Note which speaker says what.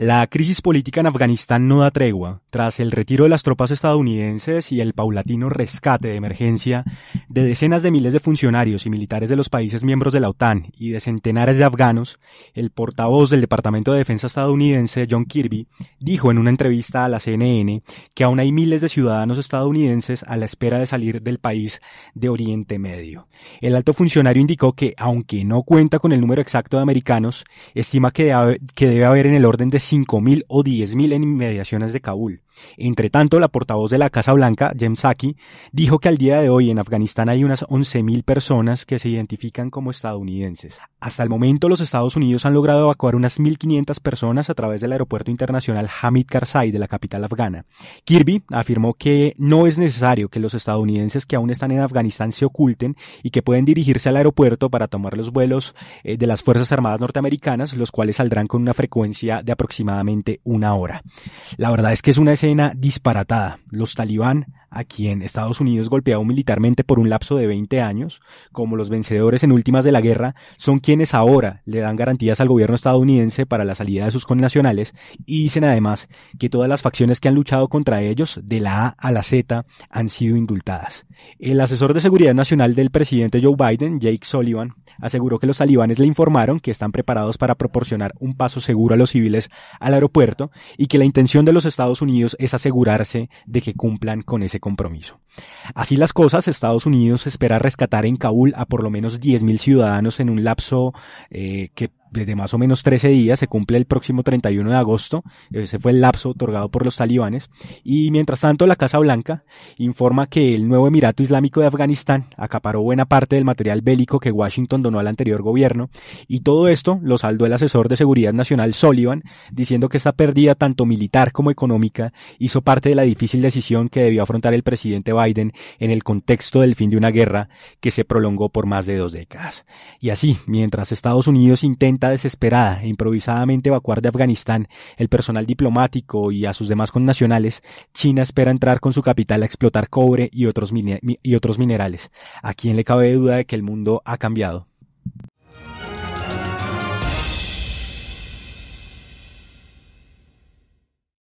Speaker 1: La crisis política en Afganistán no da tregua. Tras el retiro de las tropas estadounidenses y el paulatino rescate de emergencia de decenas de miles de funcionarios y militares de los países miembros de la OTAN y de centenares de afganos, el portavoz del Departamento de Defensa estadounidense, John Kirby, dijo en una entrevista a la CNN que aún hay miles de ciudadanos estadounidenses a la espera de salir del país de Oriente Medio. El alto funcionario indicó que, aunque no cuenta con el número exacto de americanos, estima que debe haber en el orden de 5.000 o 10.000 en inmediaciones de Kabul. Entre tanto, la portavoz de la Casa Blanca, Jem Saki, dijo que al día de hoy en Afganistán hay unas 11.000 personas que se identifican como estadounidenses. Hasta el momento, los Estados Unidos han logrado evacuar unas 1.500 personas a través del aeropuerto internacional Hamid Karzai de la capital afgana. Kirby afirmó que no es necesario que los estadounidenses que aún están en Afganistán se oculten y que pueden dirigirse al aeropuerto para tomar los vuelos eh, de las Fuerzas Armadas norteamericanas, los cuales saldrán con una frecuencia de aproximadamente una hora. La verdad es que es una escena escena disparatada. Los talibán a quien Estados Unidos golpeado militarmente por un lapso de 20 años, como los vencedores en últimas de la guerra, son quienes ahora le dan garantías al gobierno estadounidense para la salida de sus connacionales y dicen además que todas las facciones que han luchado contra ellos, de la A a la Z, han sido indultadas. El asesor de seguridad nacional del presidente Joe Biden, Jake Sullivan, aseguró que los talibanes le informaron que están preparados para proporcionar un paso seguro a los civiles al aeropuerto y que la intención de los Estados Unidos es asegurarse de que cumplan con ese compromiso. Así las cosas, Estados Unidos espera rescatar en Kabul a por lo menos 10.000 ciudadanos en un lapso eh, que desde más o menos 13 días, se cumple el próximo 31 de agosto, ese fue el lapso otorgado por los talibanes, y mientras tanto la Casa Blanca informa que el nuevo Emirato Islámico de Afganistán acaparó buena parte del material bélico que Washington donó al anterior gobierno, y todo esto lo saldó el asesor de seguridad nacional Sullivan, diciendo que esta pérdida tanto militar como económica hizo parte de la difícil decisión que debió afrontar el presidente Biden en el contexto del fin de una guerra que se prolongó por más de dos décadas. Y así, mientras Estados Unidos intenta desesperada e improvisadamente evacuar de Afganistán el personal diplomático y a sus demás connacionales, China espera entrar con su capital a explotar cobre y otros, y otros minerales. ¿A quién le cabe duda de que el mundo ha cambiado?